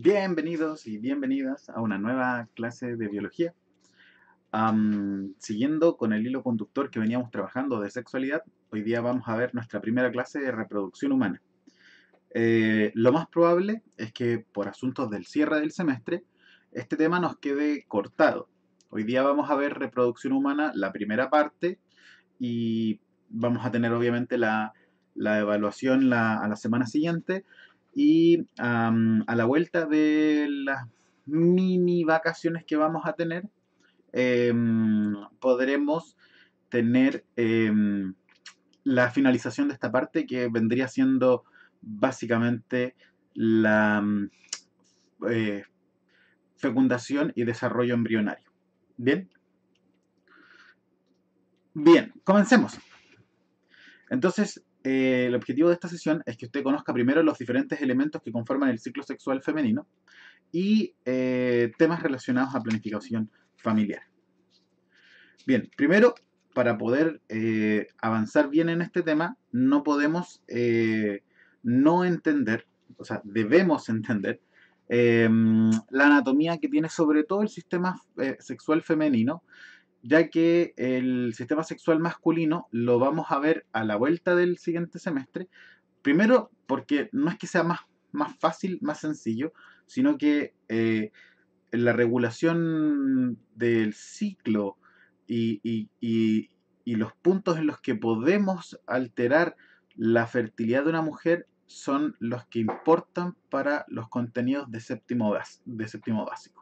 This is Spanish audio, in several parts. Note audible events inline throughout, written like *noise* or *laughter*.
Bienvenidos y bienvenidas a una nueva clase de biología. siguiendo con el hilo conductor que veníamos trabajando de sexualidad, hoy día vamos a ver nuestra primera clase de reproducción humana. Eh, lo más probable es que por asuntos del cierre del semestre, este tema nos quede cortado. Hoy día vamos a ver reproducción humana, la primera parte, y vamos a tener obviamente la, la evaluación a la semana siguiente y a la vuelta de las mini vacaciones que vamos a tener, em, podremos tener em, la finalización de esta parte que vendría siendo básicamente la mm, eh, fecundación y desarrollo embrionario. ¿Bien? Bien, comencemos. Entonces, eh, el objetivo de esta sesión es que usted conozca primero los diferentes elementos que conforman el ciclo sexual femenino y eh, temas relacionados a planificación familiar. Bien, primero, para poder eh, avanzar bien en este tema, no podemos no entender, o sea, debemos entender em, la anatomía que tiene sobre todo el sistema sexual femenino ya que el sistema sexual masculino lo vamos a ver a la vuelta del siguiente semestre. Primero, porque no es que sea más, más fácil, más sencillo, sino que eh, la regulación del ciclo y, los puntos en los que podemos alterar la fertilidad de una mujer son los que importan para los contenidos de séptimo, de séptimo básico.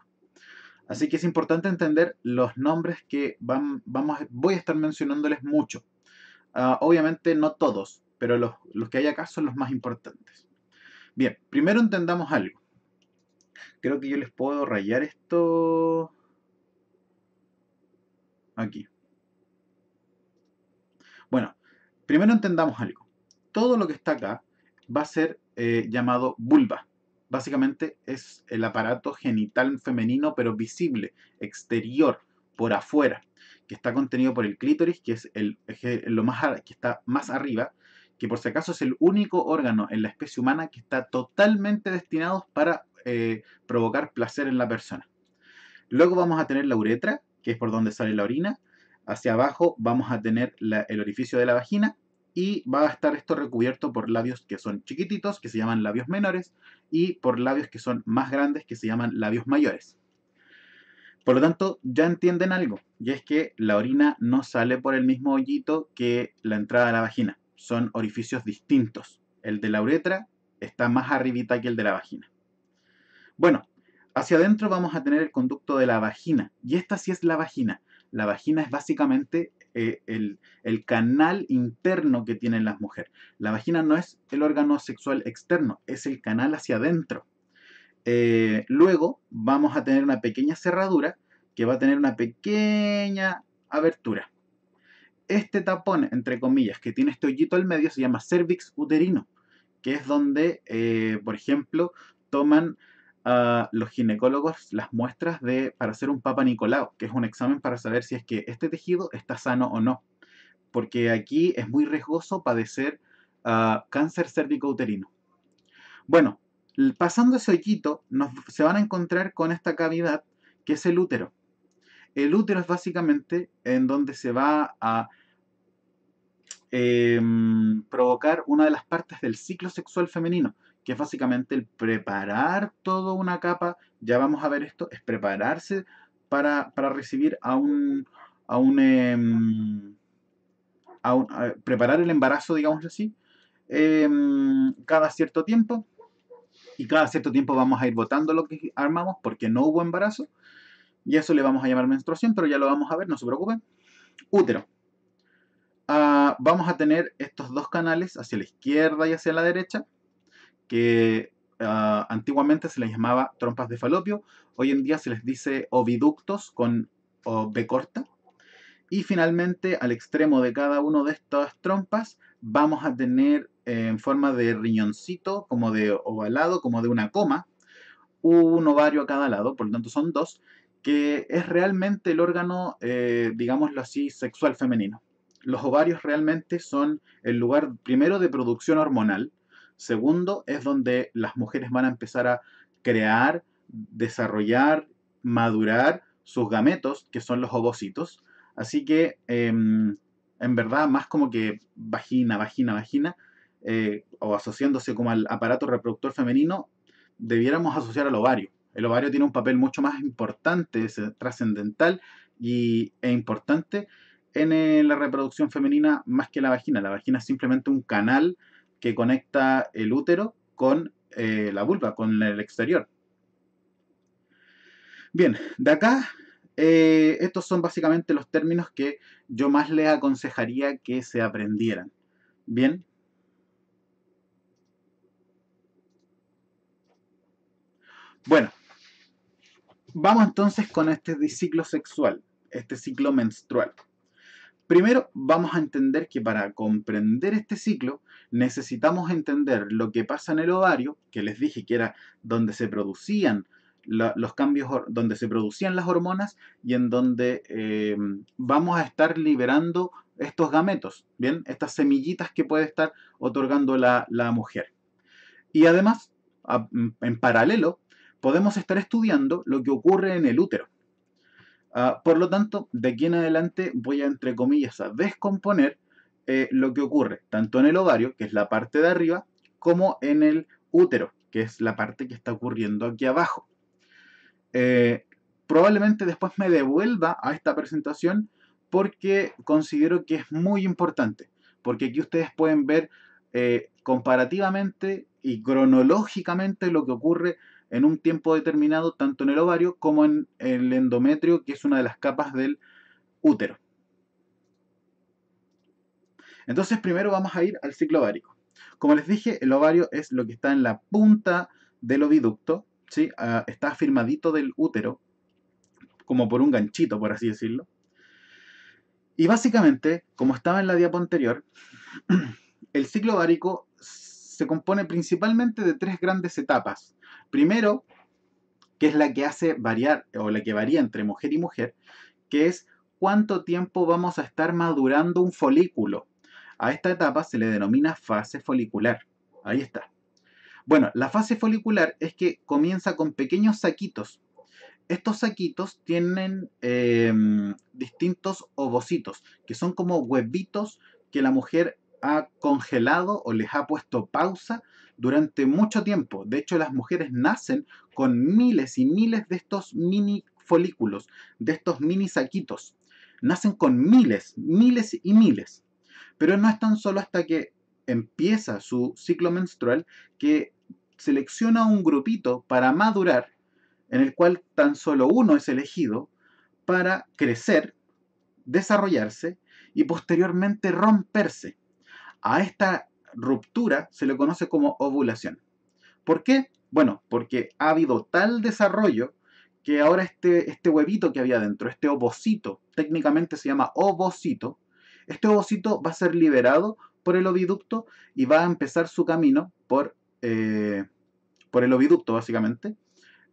Así que es importante entender los nombres que vamos, voy a estar mencionándoles mucho. Ah, obviamente no todos, pero los, que hay acá son los más importantes. Bien, primero entendamos algo. Creo que yo les puedo rayar esto aquí. Bueno, primero entendamos algo. Todo lo que está acá va a ser eh, llamado vulva básicamente es el aparato genital femenino, pero visible, exterior, por afuera, que está contenido por el clítoris, que es el, lo más, que está más arriba, que por si acaso es el único órgano en la especie humana que está totalmente destinado para eh, provocar placer en la persona. Luego vamos a tener la uretra, que es por donde sale la orina. Hacia abajo vamos a tener el orificio de la vagina y va a estar esto recubierto por labios que son chiquititos, que se llaman labios menores, y por labios que son más grandes que se llaman labios mayores. Por lo tanto, ya entienden algo, y es que la orina no sale por el mismo hoyito que la entrada a la vagina. Son orificios distintos. El de la uretra está más arribita que el de la vagina. Bueno, hacia adentro vamos a tener el conducto de la vagina, y esta sí es la vagina. La vagina es básicamente eh, el, canal interno que tienen las mujeres. La vagina no es el órgano sexual externo, es el canal hacia adentro. Eh, luego vamos a tener una pequeña cerradura que va a tener una pequeña abertura. Este tapón, entre comillas, que tiene este hoyito al medio se llama cervix uterino, que es donde, eh, por ejemplo, toman los ginecólogos las muestras de, para hacer un Papa Nicolau, que es un examen para saber si es que este tejido está sano o no. Porque aquí es muy riesgoso padecer ah, cáncer cérvico-uterino. Bueno, pasando ese hoyito, se van a encontrar con esta cavidad que es el útero. El útero es básicamente en donde se va a em, provocar una de las partes del ciclo sexual femenino que es básicamente el preparar toda una capa, ya vamos a ver esto, es prepararse para, recibir a un, em, a un, a preparar el embarazo, digamos así, em, cada cierto tiempo. Y cada cierto tiempo vamos a ir votando lo que armamos porque no hubo embarazo. Y eso le vamos a llamar menstruación, pero ya lo vamos a ver, no se preocupen. Útero. Ah, vamos a tener estos dos canales hacia la izquierda y hacia la derecha que ah, antiguamente se les llamaba trompas de falopio, hoy en día se les dice oviductos con o, B corta. Y finalmente, al extremo de cada una de estas trompas, vamos a tener en forma de riñoncito, como de ovalado, como de una coma, un ovario a cada lado, por lo tanto son dos, que es realmente el órgano, eh, digámoslo así, sexual femenino. Los ovarios realmente son el lugar primero de producción hormonal, Segundo, es donde las mujeres van a empezar a crear, desarrollar, madurar sus gametos, que son los ovocitos. Así que, em, en verdad, más como que vagina, vagina, vagina, eh, o asociándose como al aparato reproductor femenino, debiéramos asociar al ovario. El ovario tiene un papel mucho más importante, es trascendental y, e importante en eh, la reproducción femenina más que la vagina. La vagina es simplemente un canal que conecta el útero con eh, la vulva, con el exterior. Bien, de acá, eh, estos son básicamente los términos que yo más le aconsejaría que se aprendieran. Bien. Bueno, vamos entonces con este ciclo sexual, este ciclo menstrual. Primero, vamos a entender que para comprender este ciclo necesitamos entender lo que pasa en el ovario, que les dije que era donde se producían los cambios, donde se producían las hormonas y en donde eh, vamos a estar liberando estos gametos, ¿bien? Estas semillitas que puede estar otorgando la, mujer. Y además, en paralelo, podemos estar estudiando lo que ocurre en el útero. Ah, por lo tanto, de aquí en adelante voy a, entre comillas, a descomponer eh, lo que ocurre tanto en el ovario, que es la parte de arriba, como en el útero, que es la parte que está ocurriendo aquí abajo. Eh, probablemente después me devuelva a esta presentación porque considero que es muy importante, porque aquí ustedes pueden ver eh, comparativamente y cronológicamente lo que ocurre en un tiempo determinado tanto en el ovario como en el endometrio, que es una de las capas del útero. Entonces primero vamos a ir al ciclo ovárico. Como les dije, el ovario es lo que está en la punta del oviducto, ¿sí? Ah, está firmadito del útero, como por un ganchito, por así decirlo. Y básicamente, como estaba en la diapo anterior, *clears throat* el ciclo ovárico se compone principalmente de tres grandes etapas. Primero, que es la que hace variar o la que varía entre mujer y mujer, que es cuánto tiempo vamos a estar madurando un folículo. A esta etapa se le denomina fase folicular. Ahí está. Bueno, la fase folicular es que comienza con pequeños saquitos. Estos saquitos tienen eh, distintos ovocitos, que son como huevitos que la mujer ha congelado o les ha puesto pausa durante mucho tiempo. De hecho, las mujeres nacen con miles y miles de estos mini folículos, de estos mini saquitos. Nacen con miles, miles y miles. Pero no es tan solo hasta que empieza su ciclo menstrual que selecciona un grupito para madurar, en el cual tan solo uno es elegido para crecer, desarrollarse y posteriormente romperse a esta ruptura se le conoce como ovulación. ¿Por qué? Bueno, porque ha habido tal desarrollo que ahora este, este huevito que había dentro, este ovocito, técnicamente se llama ovocito, este ovocito va a ser liberado por el oviducto y va a empezar su camino por, eh, por el oviducto, básicamente,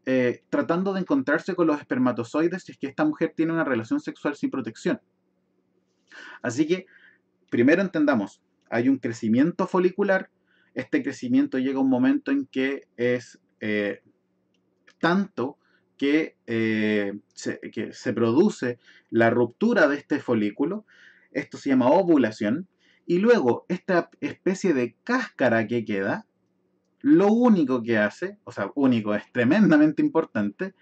eh, tratando de encontrarse con los espermatozoides si es que esta mujer tiene una relación sexual sin protección. Así que, primero entendamos, hay un crecimiento folicular. Este crecimiento llega a un momento en que es eh, tanto que, eh, se, que se produce la ruptura de este folículo. Esto se llama ovulación. Y luego esta especie de cáscara que queda, lo único que hace, o sea, único es tremendamente importante,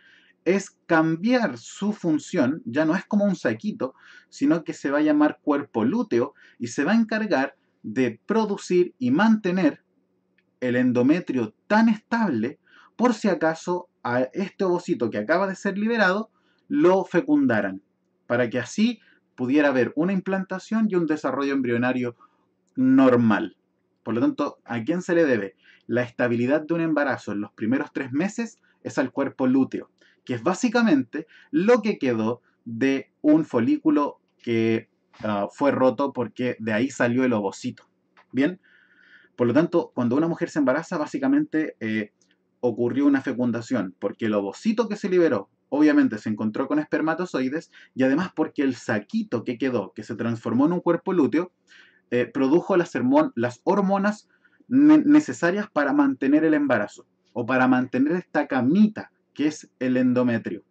es cambiar su función, ya no es como un saquito, sino que se va a llamar cuerpo lúteo y se va a encargar de producir y mantener el endometrio tan estable por si acaso a este ovocito que acaba de ser liberado lo fecundaran, para que así pudiera haber una implantación y un desarrollo embrionario normal. Por lo tanto, ¿a quién se le debe? La estabilidad de un embarazo en los primeros tres meses es al cuerpo lúteo, que es básicamente lo que quedó de un folículo que Ah, fue roto porque de ahí salió el ovocito. Bien, por lo tanto, cuando una mujer se embaraza, básicamente eh, ocurrió una fecundación, porque el ovocito que se liberó, obviamente se encontró con espermatozoides, y además porque el saquito que quedó, que se transformó en un cuerpo lúteo, eh, produjo las, hormonas necesarias para mantener el embarazo, o para mantener esta camita, que es el endometrio.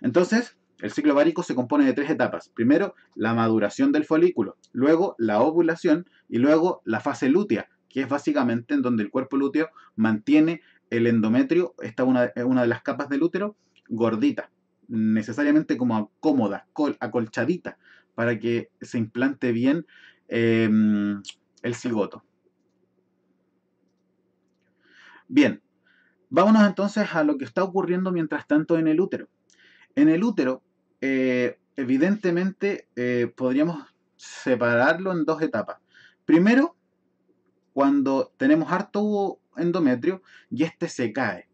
Entonces, el ciclo ovárico se compone de tres etapas. Primero, la maduración del folículo, luego la ovulación y luego la fase lútea, que es básicamente en donde el cuerpo lúteo mantiene el endometrio, esta una, una de las capas del útero, gordita, necesariamente como cómoda, acolchadita, para que se implante bien em, el cigoto. Bien, vámonos entonces a lo que está ocurriendo mientras tanto en el útero. En el útero eh, evidentemente eh, podríamos separarlo en dos etapas. Primero, cuando tenemos harto endometrio y este se cae.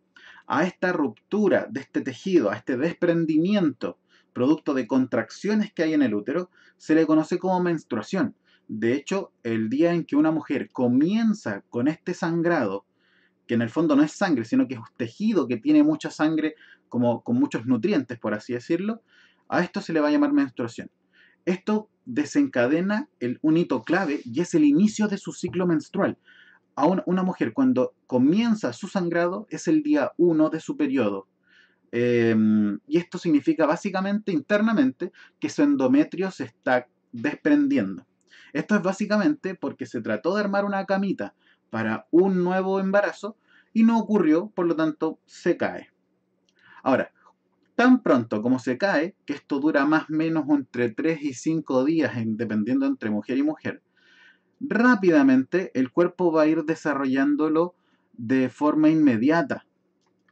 A esta ruptura de este tejido, a este desprendimiento, producto de contracciones que hay en el útero, se le conoce como menstruación. De hecho, el día en que una mujer comienza con este sangrado, que en el fondo no es sangre, sino que es un tejido que tiene mucha sangre, como con muchos nutrientes, por así decirlo, a esto se le va a llamar menstruación. Esto desencadena el, un hito clave y es el inicio de su ciclo menstrual. A una mujer cuando comienza su sangrado es el día 1 de su periodo. Em, y esto significa básicamente internamente que su endometrio se está desprendiendo. Esto es básicamente porque se trató de armar una camita para un nuevo embarazo y no ocurrió, por lo tanto se cae. Ahora, tan pronto como se cae, que esto dura más o menos entre 3 y 5 días, dependiendo entre mujer y mujer, rápidamente el cuerpo va a ir desarrollándolo de forma inmediata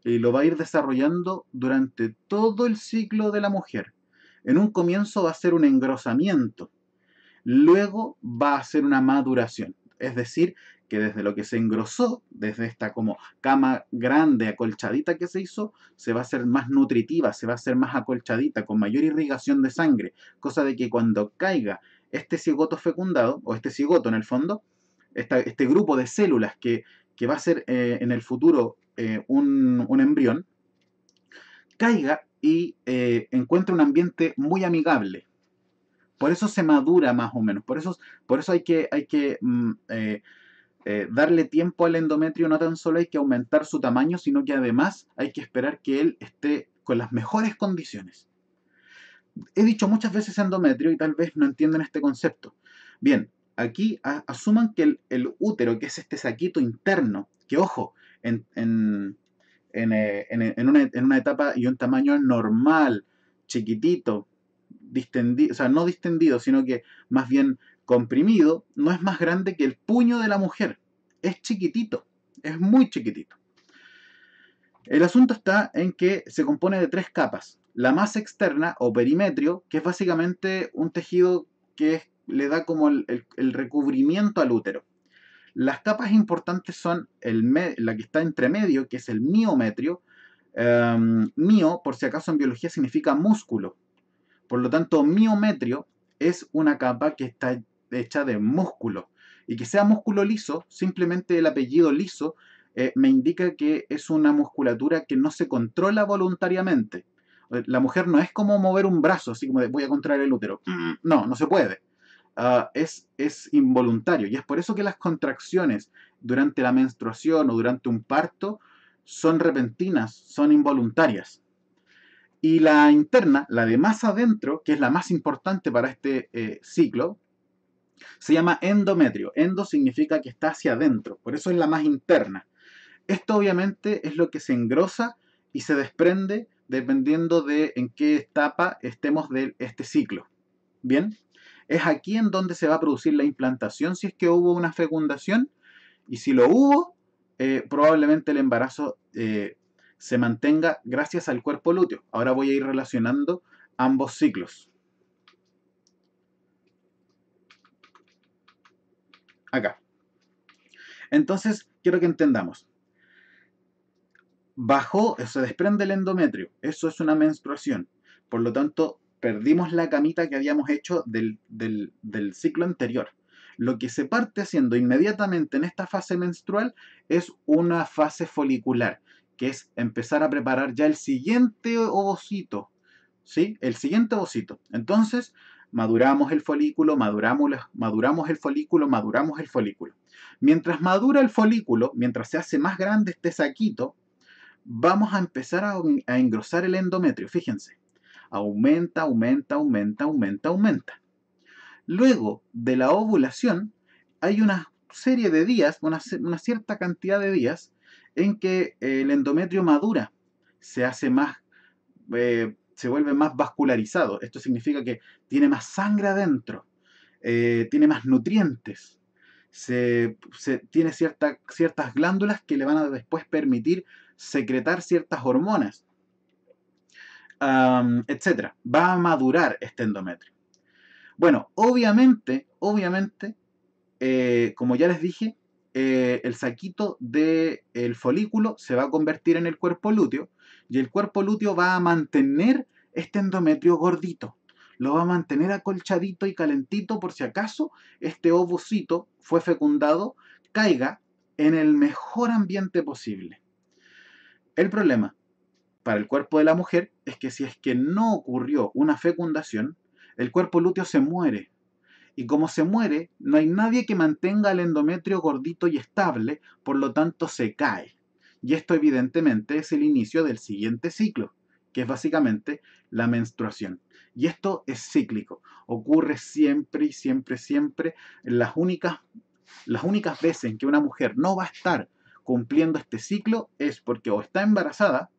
y lo va a ir desarrollando durante todo el ciclo de la mujer. En un comienzo va a ser un engrosamiento, luego va a ser una maduración, es decir, que desde lo que se engrosó, desde esta como cama grande, acolchadita que se hizo, se va a hacer más nutritiva, se va a hacer más acolchadita, con mayor irrigación de sangre, cosa de que cuando caiga este cigoto fecundado, o este cigoto en el fondo, este grupo de células que, va a ser eh, en el futuro eh, un, embrión, caiga y eh, encuentre un ambiente muy amigable. Por eso se madura más o menos, por eso, por eso hay que, hay que mm, eh, darle tiempo al endometrio no tan solo hay que aumentar su tamaño, sino que además hay que esperar que él esté con las mejores condiciones. He dicho muchas veces endometrio y tal vez no entienden este concepto. Bien, aquí asuman que el, útero, que es este saquito interno, que ojo, en, eh, una, una, etapa y un tamaño normal, chiquitito, distendido, o sea, no distendido, sino que más bien comprimido no es más grande que el puño de la mujer. Es chiquitito, es muy chiquitito. El asunto está en que se compone de tres capas. La más externa o perimetrio, que es básicamente un tejido que le da como el, recubrimiento al útero. Las capas importantes son el la que está entre medio, que es el miometrio. Em, mio, por si acaso en biología, significa músculo. Por lo tanto, miometrio es una capa que está hecha de músculo. Y que sea músculo liso, simplemente el apellido liso, eh, me indica que es una musculatura que no se controla voluntariamente. Eh, la mujer no es como mover un brazo, así como voy a contraer el útero. Mm, no, no se puede. Ah, es, es involuntario. Y es por eso que las contracciones durante la menstruación o durante un parto son repentinas, son involuntarias. Y la interna, la de más adentro, que es la más importante para este eh, ciclo, se llama endometrio. Endo significa que está hacia adentro, por eso es la más interna. Esto obviamente es lo que se engrosa y se desprende dependiendo de en qué etapa estemos de este ciclo. Bien, es aquí en donde se va a producir la implantación si es que hubo una fecundación y si lo hubo, eh, probablemente el embarazo eh, se mantenga gracias al cuerpo lúteo. Ahora voy a ir relacionando ambos ciclos. acá. Entonces, quiero que entendamos. Bajó, se desprende el endometrio. Eso es una menstruación. Por lo tanto, perdimos la camita que habíamos hecho del, del, ciclo anterior. Lo que se parte haciendo inmediatamente en esta fase menstrual es una fase folicular, que es empezar a preparar ya el siguiente ovocito, ¿sí? El siguiente ovocito. Entonces, Maduramos el folículo, maduramos, maduramos el folículo, maduramos el folículo. Mientras madura el folículo, mientras se hace más grande este saquito, vamos a empezar a, engrosar el endometrio. Fíjense, aumenta, aumenta, aumenta, aumenta, aumenta. Luego de la ovulación, hay una serie de días, una, una cierta cantidad de días, en que el endometrio madura, se hace más eh, se vuelve más vascularizado. Esto significa que tiene más sangre adentro, eh, tiene más nutrientes, se, tiene ciertas glándulas que le van a después permitir secretar ciertas hormonas, etc. Va a madurar este endometrio. Bueno, obviamente, obviamente, eh, como ya les dije, eh, el saquito del el folículo se va a convertir en el cuerpo lúteo y el cuerpo lúteo va a mantener este endometrio gordito. Lo va a mantener acolchadito y calentito por si acaso este ovocito fue fecundado, caiga en el mejor ambiente posible. El problema para el cuerpo de la mujer es que si es que no ocurrió una fecundación, el cuerpo lúteo se muere. Y como se muere, no hay nadie que mantenga el endometrio gordito y estable, por lo tanto se cae. Y esto evidentemente es el inicio del siguiente ciclo, que es básicamente la menstruación. Y esto es cíclico, ocurre siempre y siempre, siempre. Las únicas, las únicas veces en que una mujer no va a estar cumpliendo este ciclo es porque o está embarazada,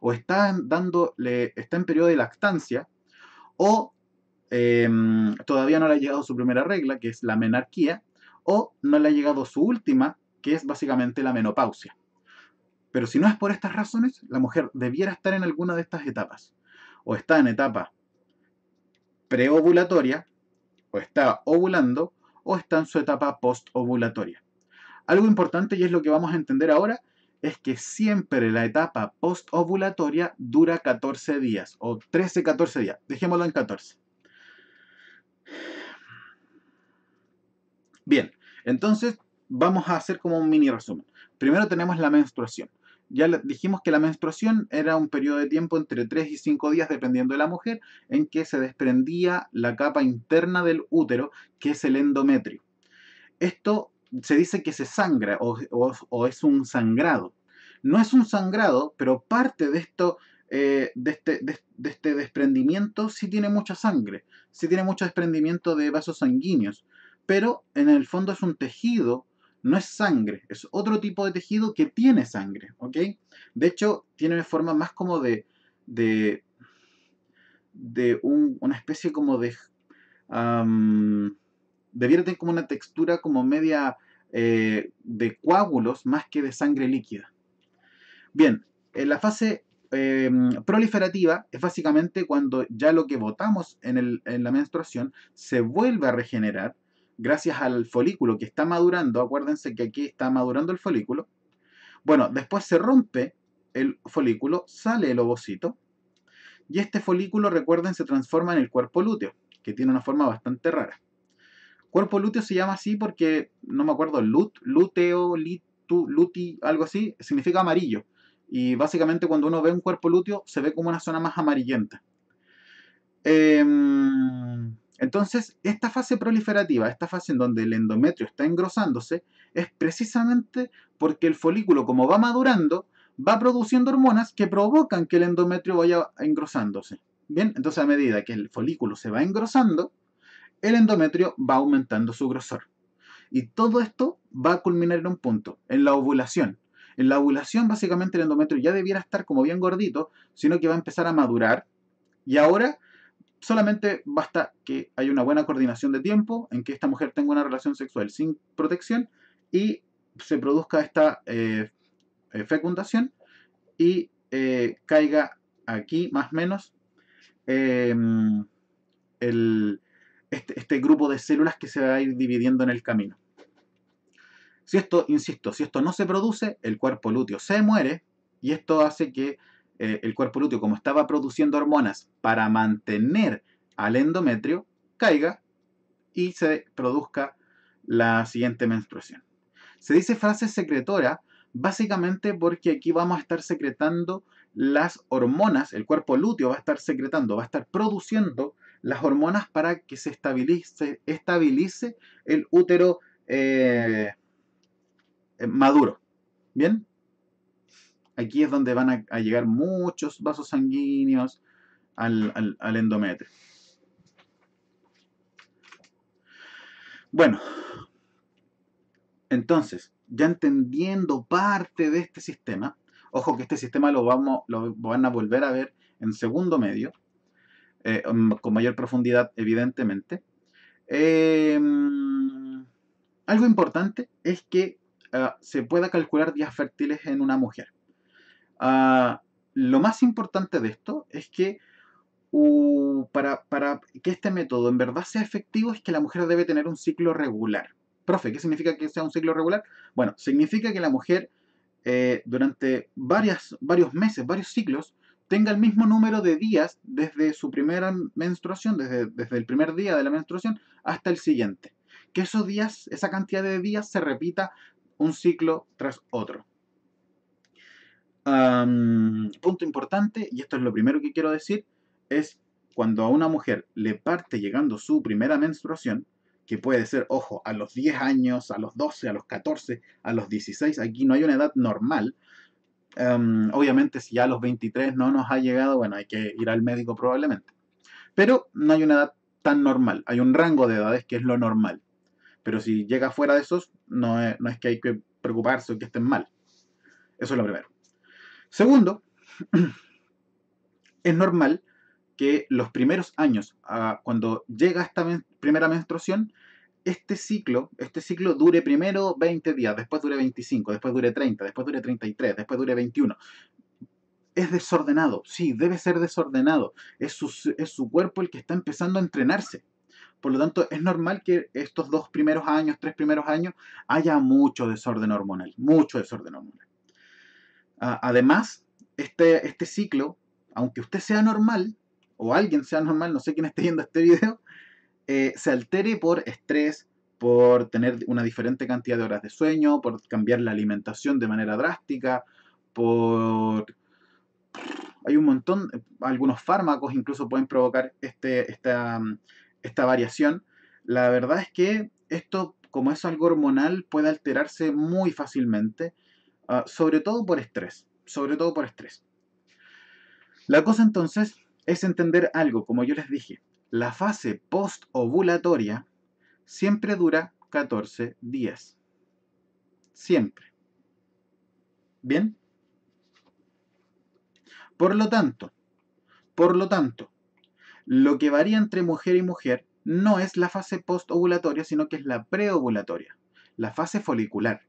o está, dándole, está en periodo de lactancia, o em, todavía no le ha llegado su primera regla, que es la menarquía, o no le ha llegado su última, que es básicamente la menopausia. Pero si no es por estas razones, la mujer debiera estar en alguna de estas etapas. O está en etapa preovulatoria, o está ovulando, o está en su etapa postovulatoria. Algo importante, y es lo que vamos a entender ahora, es que siempre la etapa postovulatoria dura 14 días, o 13-14 días. Dejémoslo en 14. Bien, entonces vamos a hacer como un mini resumen. Primero tenemos la menstruación. Ya dijimos que la menstruación era un periodo de tiempo entre 3 y 5 días, dependiendo de la mujer, en que se desprendía la capa interna del útero, que es el endometrio. Esto se dice que se sangra o, es un sangrado. No es un sangrado, pero parte de esto eh, de, este, de, este, desprendimiento sí tiene mucha sangre, sí tiene mucho desprendimiento de vasos sanguíneos, pero en el fondo es un tejido no es sangre, es otro tipo de tejido que tiene sangre, ¿ok? De hecho, tiene forma más como de, de, una especie como de... Um, debiera tener como una textura como media eh, de coágulos más que de sangre líquida. Bien, en la fase em, proliferativa es básicamente cuando ya lo que botamos en, en la menstruación se vuelve a regenerar gracias al folículo que está madurando, acuérdense que aquí está madurando el folículo, bueno, después se rompe el folículo, sale el ovocito, y este folículo, recuerden, se transforma en el cuerpo lúteo, que tiene una forma bastante rara. Cuerpo lúteo se llama así porque, no me acuerdo, lut, luteo, litu, luti, algo así, significa amarillo. Y básicamente cuando uno ve un cuerpo lúteo, se ve como una zona más amarillenta. Eh, entonces, esta fase proliferativa, esta fase en donde el endometrio está engrosándose, es precisamente porque el folículo, como va madurando, va produciendo hormonas que provocan que el endometrio vaya engrosándose. Bien, entonces a medida que el folículo se va engrosando, el endometrio va aumentando su grosor. Y todo esto va a culminar en un punto, en la ovulación. En la ovulación, básicamente, el endometrio ya debiera estar como bien gordito, sino que va a empezar a madurar. Y ahora solamente basta que haya una buena coordinación de tiempo en que esta mujer tenga una relación sexual sin protección y se produzca esta eh, eh, fecundación y eh, caiga aquí más o menos em, este, este, grupo de células que se va a ir dividiendo en el camino. Si esto, insisto, si esto no se produce, el cuerpo lúteo se muere y esto hace que eh, el cuerpo lúteo, como estaba produciendo hormonas para mantener al endometrio, caiga y se produzca la siguiente menstruación. Se dice frase secretora básicamente porque aquí vamos a estar secretando las hormonas, el cuerpo lúteo va a estar secretando, va a estar produciendo las hormonas para que se estabilice, el útero eh, maduro. ¿Bien? aquí es donde van a, llegar muchos vasos sanguíneos al, endometrio. Bueno, entonces, ya entendiendo parte de este sistema, ojo que este sistema lo, vamos, lo van a volver a ver en segundo medio, eh, um, con mayor profundidad evidentemente. Em, algo importante es que ah, se pueda calcular días fértiles en una mujer. Ah, lo más importante de esto es que uh, para, que este método en verdad sea efectivo es que la mujer debe tener un ciclo regular. Profe, ¿qué significa que sea un ciclo regular? Bueno, significa que la mujer eh, durante varios meses, varios ciclos, tenga el mismo número de días desde su primera menstruación, desde, desde el primer día de la menstruación hasta el siguiente. Que esos días, esa cantidad de días se repita un ciclo tras otro punto importante, y esto es lo primero que quiero decir, es cuando a una mujer le parte llegando su primera menstruación, que puede ser, ojo, a los 10 años, a los 12, a los 14, a los 16, aquí no hay una edad normal. obviamente si ya a los 23 no nos ha llegado, bueno, hay que ir al médico probablemente. Pero no hay una edad tan normal, hay un rango de edades que es lo normal. Pero si llega fuera de esos, no es que hay que preocuparse o que estén mal. Eso es lo primero. Segundo, *clears throat* es normal que los primeros años, ah, cuando llega esta primera menstruación, este ciclo, este ciclo dure primero 20 días, después dure 25, después dure 30, después dure 33, después dure 21. Es desordenado, sí, debe ser desordenado. Es es su cuerpo el que está empezando a entrenarse. Por lo tanto, es normal que estos dos primeros años, tres primeros años, haya mucho desorden hormonal, mucho desorden hormonal además, este, este ciclo, aunque usted sea normal, o alguien sea normal, no sé quién esté viendo este video, eh, se altere por estrés, por tener una diferente cantidad de horas de sueño, por cambiar la alimentación de manera drástica, por... Hay un montón, eh, algunos fármacos incluso pueden provocar este, mm, esta variación. La verdad es que esto, como es algo hormonal, puede alterarse muy fácilmente Ah, sobre todo por estrés, sobre todo por estrés. La cosa entonces es entender algo, como yo les dije, la fase postovulatoria siempre dura 14 días. Siempre. ¿Bien? Por lo tanto, por lo tanto, lo que varía entre mujer y mujer no es la fase postovulatoria, sino que es la preovulatoria, la fase folicular.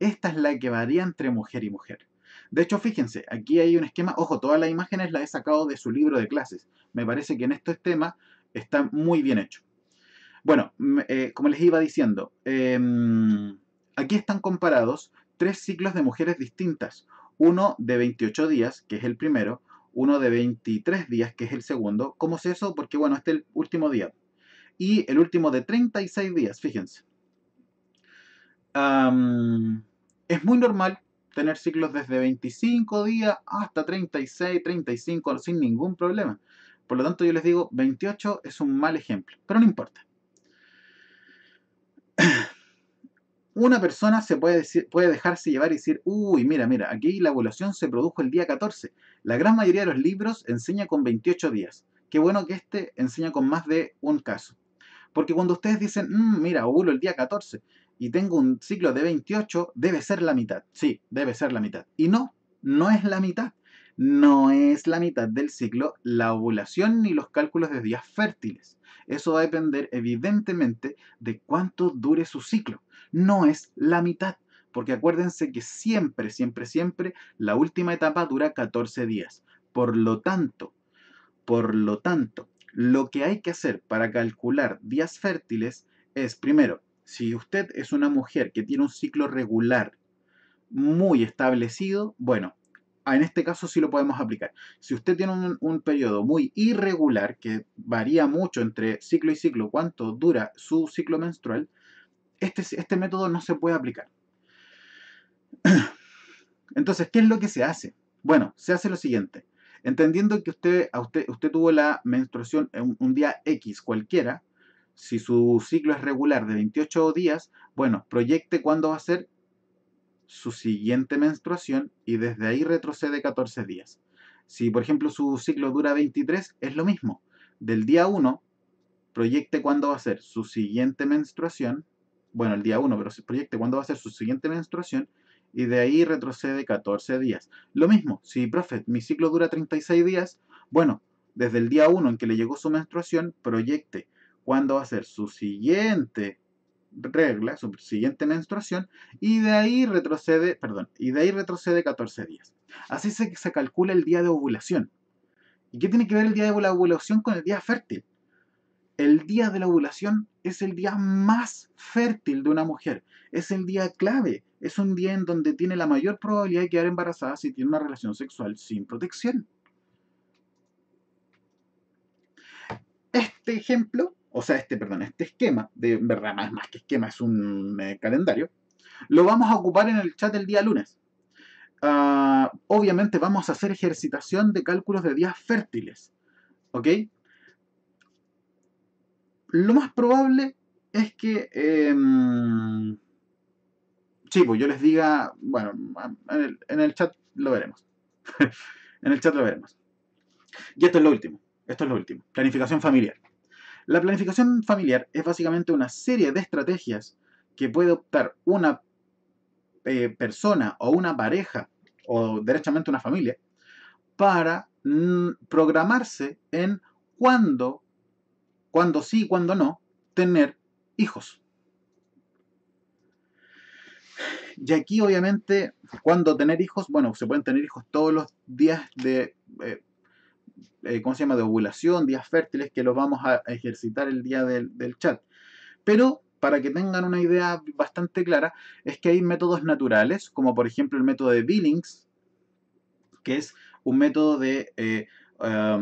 Esta es la que varía entre mujer y mujer. De hecho, fíjense, aquí hay un esquema, ojo, todas las imágenes las he sacado de su libro de clases. Me parece que en este esquema está muy bien hecho. Bueno, eh, como les iba diciendo, em, aquí están comparados tres ciclos de mujeres distintas. Uno de 28 días, que es el primero, uno de 23 días, que es el segundo. ¿Cómo es eso? Porque bueno, este es el último día. Y el último de 36 días, fíjense es muy normal tener ciclos desde 25 días hasta 36, 35 sin ningún problema. Por lo tanto, yo les digo, 28 es un mal ejemplo, pero no importa. *clears throat* Una persona se puede, puede dejarse llevar y decir, uy, mira, mira, aquí la ovulación se produjo el día 14. La gran mayoría de los libros enseña con 28 días. Qué bueno que este enseña con más de un caso. Porque cuando ustedes dicen, mm, mira, ovulo el día 14, y tengo un ciclo de 28, debe ser la mitad. Sí, debe ser la mitad. Y no, no es la mitad. No es la mitad del ciclo la ovulación ni los cálculos de días fértiles. Eso va a depender evidentemente de cuánto dure su ciclo. No es la mitad. Porque acuérdense que siempre, siempre, siempre la última etapa dura 14 días. Por lo tanto, por lo tanto, lo que hay que hacer para calcular días fértiles es primero si usted es una mujer que tiene un ciclo regular muy establecido, bueno, en este caso sí lo podemos aplicar. Si usted tiene un, periodo muy irregular, que varía mucho entre ciclo y ciclo, cuánto dura su ciclo menstrual, este, este método no se puede aplicar. *clears throat* Entonces, ¿qué es lo que se hace? Bueno, se hace lo siguiente. Entendiendo que usted, usted, tuvo la menstruación en un día X cualquiera, si su ciclo es regular de 28 días, bueno, proyecte cuándo va a ser su siguiente menstruación y desde ahí retrocede 14 días. Si, por ejemplo, su ciclo dura 23, es lo mismo. Del día 1, proyecte cuándo va a ser su siguiente menstruación, bueno, el día 1, pero proyecte cuándo va a ser su siguiente menstruación y de ahí retrocede 14 días. Lo mismo, si, profe, mi ciclo dura 36 días, bueno, desde el día 1 en que le llegó su menstruación, proyecte cuándo va a ser su siguiente regla, su siguiente menstruación, y de ahí retrocede, perdón, y de ahí retrocede 14 días. Así se, se calcula el día de ovulación. ¿Y qué tiene que ver el día de la ovulación con el día fértil? El día de la ovulación es el día más fértil de una mujer, es el día clave, es un día en donde tiene la mayor probabilidad de quedar embarazada si tiene una relación sexual sin protección. Este ejemplo o sea, este, perdón, este esquema, de es más que esquema, es un eh, calendario, lo vamos a ocupar en el chat el día lunes. Ah, obviamente vamos a hacer ejercitación de cálculos de días fértiles, ¿ok? Lo más probable es que... Em, sí, pues yo les diga, bueno, en el, en el chat lo veremos. *laughs* en el chat lo veremos. Y esto es lo último, esto es lo último, planificación familiar. La planificación familiar es básicamente una serie de estrategias que puede optar una eh, persona o una pareja o derechamente una familia para mm, programarse en cuándo, cuándo sí y cuándo no, tener hijos. Y aquí obviamente, cuando tener hijos, bueno, se pueden tener hijos todos los días de, eh, eh, ¿cómo se llama?, de ovulación, días fértiles que los vamos a ejercitar el día del, chat. Pero para que tengan una idea bastante clara, es que hay métodos naturales, como por ejemplo el método de Billings, que es un método de eh, ah,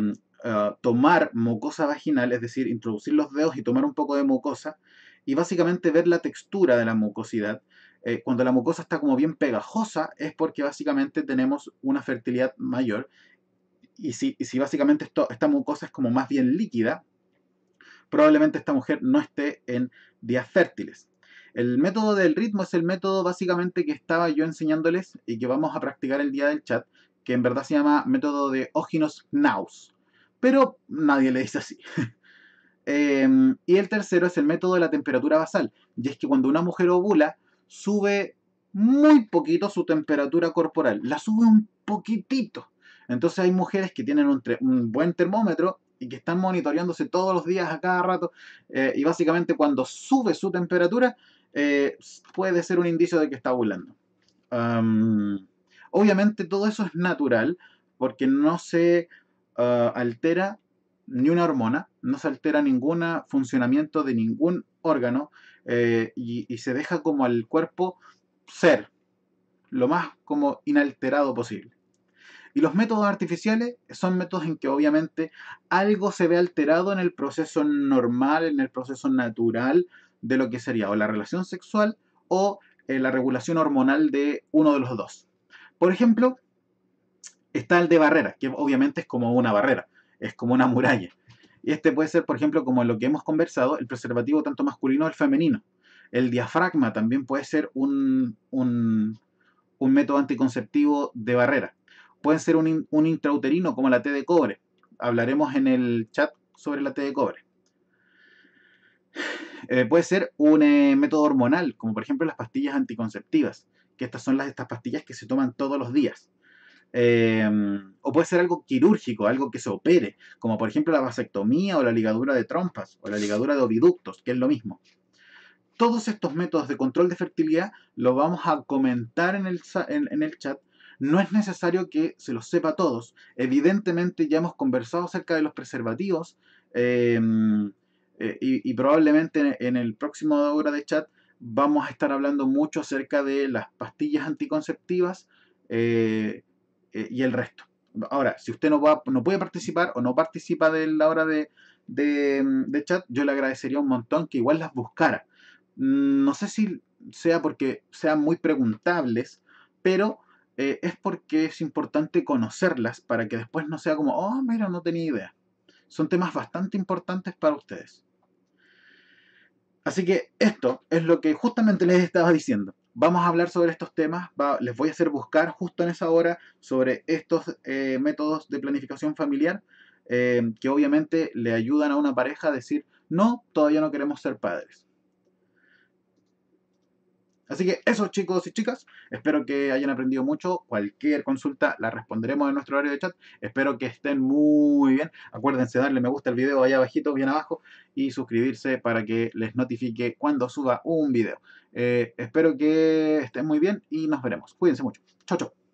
tomar mucosa vaginal, es decir, introducir los dedos y tomar un poco de mucosa, y básicamente ver la textura de la mucosidad. Eh, cuando la mucosa está como bien pegajosa, es porque básicamente tenemos una fertilidad mayor, y si, básicamente esta mucosa es como más bien líquida, probablemente esta mujer no esté en días fértiles. El método del ritmo es el método básicamente que estaba yo enseñándoles y que vamos a practicar el día del chat, que en verdad se llama método de Óginos Naus, pero nadie le dice así. *laughs* Em, y el tercero es el método de la temperatura basal, y es que cuando una mujer ovula, sube muy poquito su temperatura corporal, la sube un poquitito, entonces hay mujeres que tienen un, buen termómetro y que están monitoreándose todos los días a cada rato eh, y básicamente cuando sube su temperatura eh, puede ser un indicio de que está ovulando. obviamente todo eso es natural porque no se ah, altera ni una hormona, no se altera ningún funcionamiento de ningún órgano eh, y, y se deja como al cuerpo ser lo más como inalterado posible. Y los métodos artificiales son métodos en que obviamente algo se ve alterado en el proceso normal, en el proceso natural de lo que sería o la relación sexual o eh, la regulación hormonal de uno de los dos. Por ejemplo, está el de barrera, que obviamente es como una barrera, es como una muralla. Y este puede ser, por ejemplo, como lo que hemos conversado, el preservativo tanto masculino como el femenino. El diafragma también puede ser un método anticonceptivo de barrera pueden ser un, intrauterino como la T de cobre. Hablaremos en el chat sobre la T de cobre. Eh, puede ser un eh, método hormonal, como por ejemplo las pastillas anticonceptivas, que estas son las, estas pastillas que se toman todos los días. Eh, o puede ser algo quirúrgico, algo que se opere, como por ejemplo la vasectomía o la ligadura de trompas o la ligadura de oviductos, que es lo mismo. Todos estos métodos de control de fertilidad los vamos a comentar en el, en el chat no es necesario que se los sepa todos. Evidentemente ya hemos conversado acerca de los preservativos em, eh, y, probablemente en el próximo hora de chat vamos a estar hablando mucho acerca de las pastillas anticonceptivas eh, eh, y el resto. Ahora, si usted no, no puede participar o no participa de la hora de, de em, chat, yo le agradecería un montón que igual las buscara. Mm, no sé si sea porque sean muy preguntables, pero eh, es porque es importante conocerlas para que después no sea como, oh, mira, no tenía idea. Son temas bastante importantes para ustedes. Así que esto es lo que justamente les estaba diciendo. Vamos a hablar sobre estos temas, les voy a hacer buscar justo en esa hora sobre estos eh, métodos de planificación familiar eh, que obviamente le ayudan a una pareja a decir, no, todavía no queremos ser padres. Así que eso chicos y chicas, espero que hayan aprendido mucho. Cualquier consulta la responderemos en nuestro horario de chat. Espero que estén muy bien. Acuérdense darle me gusta al video ahí abajito, bien abajo, y suscribirse para que les notifique cuando suba un video. Eh, espero que estén muy bien y nos veremos. Cuídense mucho. Chao, chao.